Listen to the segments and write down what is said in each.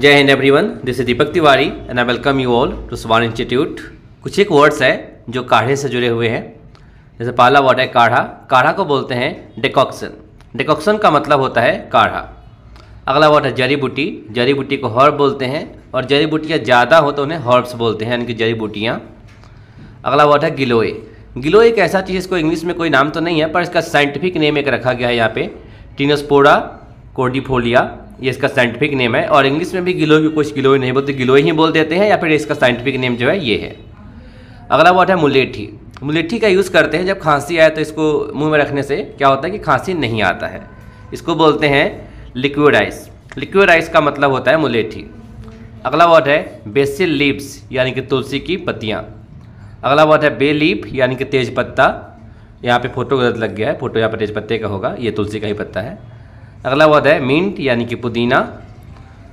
जय हिंद everyone this is Deepak Tiwari and I welcome you all to Savan institute कुछ एक वर्ड्स है जो काढ़े से जुड़े हुए हैं जैसे पहला वर्ड है काढ़ा काढ़ा को बोलते हैं डिकॉक्सन डिकॉक्सन का मतलब होता है काढ़ा अगला वर्ड है जड़ी बूटी जड़ी बूटी को हर्ब बोलते हैं और जड़ी बूटियाँ ज़्यादा हो तो उन्हें हर्ब्स बोलते हैं यानी कि जड़ी बूटियाँ अगला वर्ड है गिलोए गिलोय एक ऐसा चीज़ इसको इंग्लिश में कोई नाम तो नहीं है पर इसका साइंटिफिक नेम एक रखा गया है यहाँ पे टीनोस्पोडा कोर्डिफोलिया ये इसका साइंटिफिक नेम है और इंग्लिश में भी गिलोय को कुछ गिलोय नहीं बोलते गिलो ही बोल देते हैं या फिर इसका साइंटिफिक नेम जो है ये है अगला वर्ड है मुलेठी मुलेठी का यूज़ करते हैं जब खांसी आए तो इसको मुंह में रखने से क्या होता है कि खांसी नहीं आता है इसको बोलते हैं लिक्विड आइस लिक्विड आइस का मतलब होता है मुलेठी अगला वर्ड है बेसिल लीव्स यानी कि तुलसी की पत्तियाँ अगला वर्ड है बे लीप यानी कि तेज पत्ता यहाँ पर फोटो गलत लग गया है फोटो यहाँ पर तेज पत्ते का होगा ये तुलसी का ही पत्ता है अगला वर्ड है मिंट यानी कि पुदीना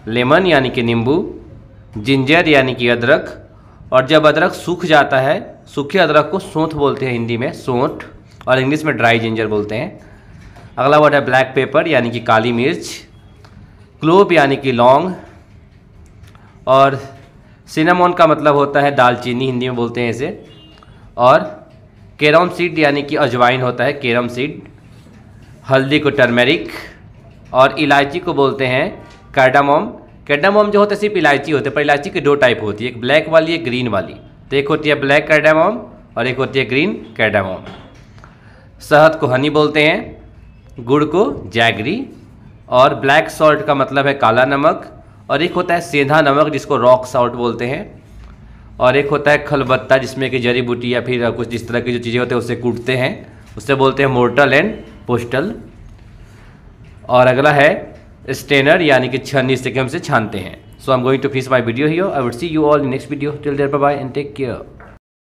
लेमन यानी कि नींबू जिंजर यानी कि अदरक और जब अदरक सूख जाता है सूखे अदरक को सोंठ बोलते हैं हिंदी में सोंठ और इंग्लिश में ड्राई जिंजर बोलते हैं अगला वर्ड है ब्लैक पेपर यानी कि काली मिर्च क्लोब यानी कि लौंग और सिनेमोन का मतलब होता है दालचीनी हिंदी में बोलते हैं इसे और केरम सीड यानी कि अजवाइन होता है केरम सीड हल्दी को टर्मेरिक और इलायची को बोलते हैं कैडामोम कैडामोम जो होते हैं सिर्फ इलायची होते हैं पर इलायची की दो टाइप होती है एक ब्लैक वाली एक ग्रीन वाली तो एक होती है ब्लैक कैडामोम और एक होती है ग्रीन कैडामोम शहद को हनी बोलते हैं गुड़ को जैगरी और ब्लैक सॉल्ट का मतलब है काला नमक और एक होता है सेंधा नमक जिसको रॉक सॉल्ट बोलते हैं और एक होता है खलबत्ता जिसमें कि जड़ी बूटी या फिर कुछ जिस तरह की जो चीज़ें होती हैं उससे कूटते हैं उससे बोलते हैं मोर्टल एंड पोस्टल और अगला है स्टेनर यानी कि छन्नी से हम से छानते हैं so I am going to finish my video ही I would see you all next video till there bye and take care